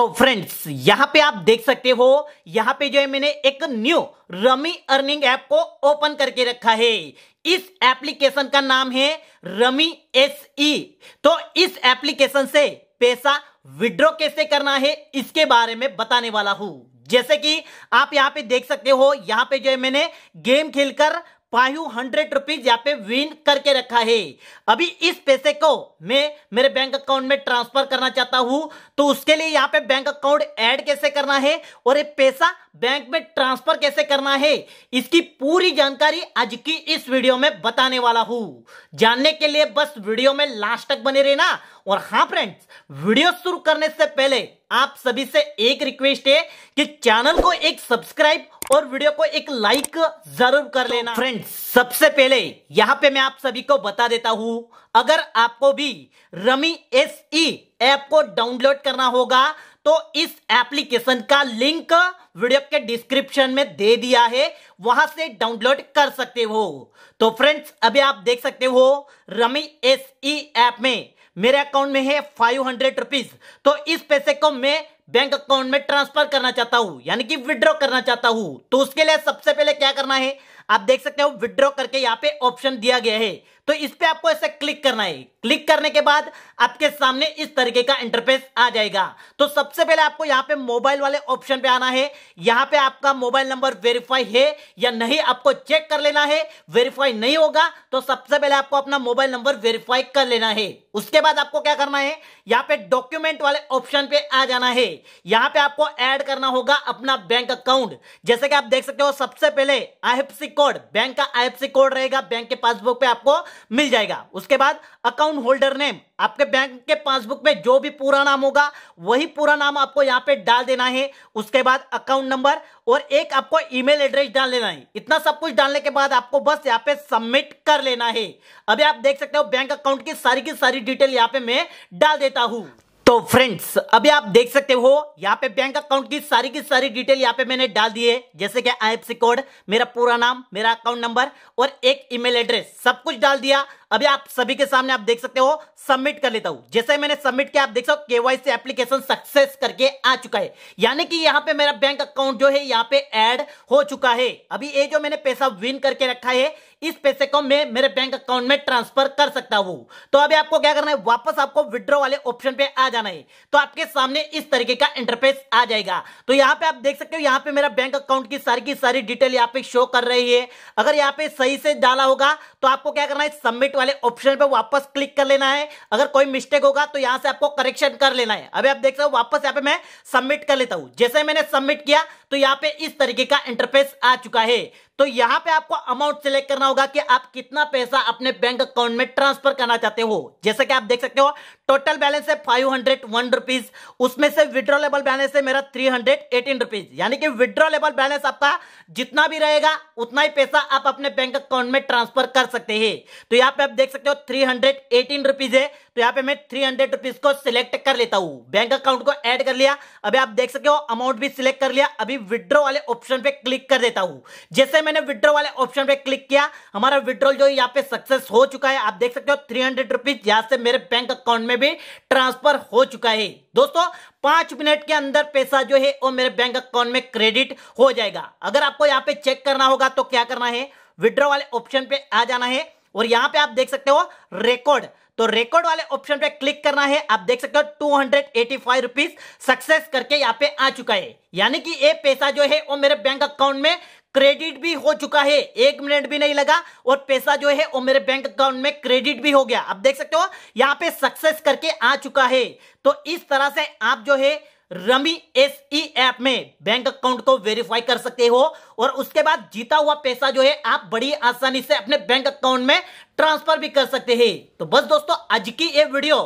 तो फ्रेंड्स यहां पे आप देख सकते हो यहां पे जो है मैंने एक न्यू रमी अर्निंग ऐप को ओपन करके रखा है इस एप्लीकेशन का नाम है रमी एस ई तो इस एप्लीकेशन से पैसा विड्रॉ कैसे करना है इसके बारे में बताने वाला हूं जैसे कि आप यहां पे देख सकते हो यहां पे जो है मैंने गेम खेलकर फाइव हंड्रेड रुपीज यहाँ पे विन करके रखा है अभी इस पैसे को मैं मेरे बैंक अकाउंट में ट्रांसफर करना चाहता हूं तो उसके लिए यहाँ पे बैंक अकाउंट ऐड कैसे करना है और ये पैसा बैंक में ट्रांसफर कैसे करना है इसकी पूरी जानकारी आज की इस वीडियो में बताने वाला हूं जानने के लिए बस वीडियो में लास्ट तक बने रहना और हाँ फ्रेंड्स वीडियो शुरू करने से पहले आप सभी से एक रिक्वेस्ट है कि चैनल को एक सब्सक्राइब और वीडियो को एक लाइक जरूर कर तो लेना फ्रेंड्स सबसे पहले यहां पे मैं आप सभी को बता देता हूं अगर आपको भी rummy S E e app को डाउनलोड करना होगा तो इस एप्लीकेशन का लिंक वीडियो के डिस्क्रिप्शन में दे दिया है वहां से डाउनलोड कर सकते हो तो फ्रेंड्स अभी आप देख सकते हो rummy S E e app में मेरे अकाउंट में है फाइव हंड्रेड रुपीज तो इस पैसे को मैं बैंक अकाउंट में ट्रांसफर करना चाहता हूं यानी कि विड्रॉ करना चाहता हूं तो उसके लिए सबसे पहले क्या करना है आप देख सकते हो विड्रॉ करके यहाँ पे ऑप्शन दिया गया है तो इस पे आपको ऐसे क्लिक करना है क्लिक करने के बाद आपके सामने इस तरीके का इंटरफेस आ जाएगा तो सबसे पहले आपको यहाँ पे मोबाइल वाले ऑप्शन पे आना है यहाँ पे आपका मोबाइल नंबर वेरीफाई है या नहीं आपको चेक कर लेना है वेरीफाई नहीं होगा तो सबसे पहले आपको अपना मोबाइल नंबर वेरीफाई कर लेना है उसके बाद आपको क्या करना है यहाँ पे डॉक्यूमेंट वाले ऑप्शन पे आ जाना है यहाँ पे आपको एड करना होगा अपना बैंक अकाउंट जैसे कि आप देख सकते हो सबसे पहले आई कोड बैंक का आई कोड रहेगा बैंक के पासबुक पे आपको मिल जाएगा उसके बाद अकाउंट होल्डर नेम आपके बैंक के पासबुक में जो भी पूरा नाम होगा वही पूरा नाम आपको यहाँ पे डाल देना है उसके बाद अकाउंट नंबर और एक आपको ईमेल एड्रेस डाल लेना है इतना सब कुछ डालने के बाद आपको बस यहाँ पे सबमिट कर लेना है अभी आप देख सकते हो बैंक अकाउंट की सारी की सारी डिटेल यहाँ पे मैं डाल देता हूँ तो फ्रेंड्स अभी आप देख सकते हो यहाँ पे बैंक अकाउंट की सारी की सारी डिटेल यहाँ पे मैंने डाल दी है जैसे कि आई कोड मेरा पूरा नाम मेरा अकाउंट नंबर और एक ईमेल एड्रेस सब कुछ डाल दिया अभी आप सभी के सामने आप देख सकते हो सबमिट कर लेता हूं जैसे मैंने सबमिट किया आप देख सकते हो केवाईसी एप्लीकेशन सक्सेस करके आ चुका है यानी कि यहां पे मेरा बैंक अकाउंट जो है यहां पे ऐड हो चुका है अभी ये जो मैंने पैसा विन करके रखा है इस पैसे को मैं मेरे बैंक अकाउंट में ट्रांसफर कर सकता हूं तो अभी आपको क्या करना है वापस आपको विड्रॉ वाले ऑप्शन पे आ जाना है तो आपके सामने इस तरीके का इंटरफेस आ जाएगा तो यहाँ पे आप देख सकते हो यहाँ पे मेरा बैंक अकाउंट की सारी की सारी डिटेल यहाँ पे शो कर रही है अगर यहाँ पे सही से डाला होगा तो आपको क्या करना है सबमिट वाले ऑप्शन पे वापस क्लिक कर लेना है अगर कोई मिस्टेक होगा तो यहां से आपको करेक्शन कर लेना है अभी आप देख सकते हो वापस यहाँ पे मैं सबमिट कर लेता हूं जैसे मैंने सबमिट किया तो यहाँ पे इस तरीके का इंटरफेस आ चुका है तो यहां पे आपको अमाउंट सिलेक्ट करना होगा कि आप कितना पैसा अपने बैंक अकाउंट में ट्रांसफर करना चाहते हो जैसे कि आप देख सकते हो टोटल बैलेंस है फाइव हंड्रेड वन रुपीज उसमें से विड्रॉलेबल बैलेंस है मेरा थ्री हंड्रेड एटीन रुपीज यानी कि विड्रॉलेबल बैलेंस आपका जितना भी रहेगा उतना ही पैसा आप अपने बैंक अकाउंट में ट्रांसफर कर सकते हैं तो यहाँ पे आप देख सकते हो थ्री हंड्रेड एटीन रुपीज है तो यहाँ पे मैं थ्री हंड्रेड रुपीज को सिलेक्ट कर लेता हूँ बैंक अकाउंट को ऐड कर लिया अभी आप देख सकते हो अमाउंट भी सिलेक्ट कर लिया अभी विड्रॉ वाले ऑप्शन पे क्लिक कर देता हूँ जैसे मैंने विड्रॉ वाले ऑप्शन पे क्लिक किया हमारा विड्रॉल जो यहाँ पे सक्सेस हो चुका है आप देख सकते हो थ्री हंड्रेड रुपीज यहाँ से मेरे बैंक अकाउंट में भी ट्रांसफर हो चुका है दोस्तों पांच मिनट के अंदर पैसा जो है वो मेरे बैंक अकाउंट में क्रेडिट हो जाएगा अगर आपको यहाँ पे चेक करना होगा तो क्या करना है विड्रॉ वाले ऑप्शन पे आ जाना है और यहां पे आप देख सकते हो रिकॉर्ड तो रिकॉर्ड वाले ऑप्शन पे क्लिक करना है आप देख सकते हो टू हंड्रेड सक्सेस करके यहाँ पे आ चुका है यानी कि ये पैसा जो है वो मेरे बैंक अकाउंट में क्रेडिट भी हो चुका है एक मिनट भी नहीं लगा और पैसा जो है वो मेरे बैंक अकाउंट में क्रेडिट भी हो गया आप देख सकते हो यहाँ पे सक्सेस करके आ चुका है तो इस तरह से आप जो है रमी एस ई ऐप में बैंक अकाउंट को वेरीफाई कर सकते हो और उसके बाद जीता हुआ पैसा जो है आप बड़ी आसानी से अपने बैंक अकाउंट में ट्रांसफर भी कर सकते हैं तो बस दोस्तों आज की ये वीडियो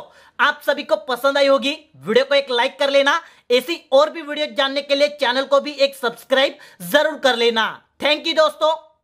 आप सभी को पसंद आई होगी वीडियो को एक लाइक कर लेना ऐसी और भी वीडियो जानने के लिए चैनल को भी एक सब्सक्राइब जरूर कर लेना थैंक यू दोस्तों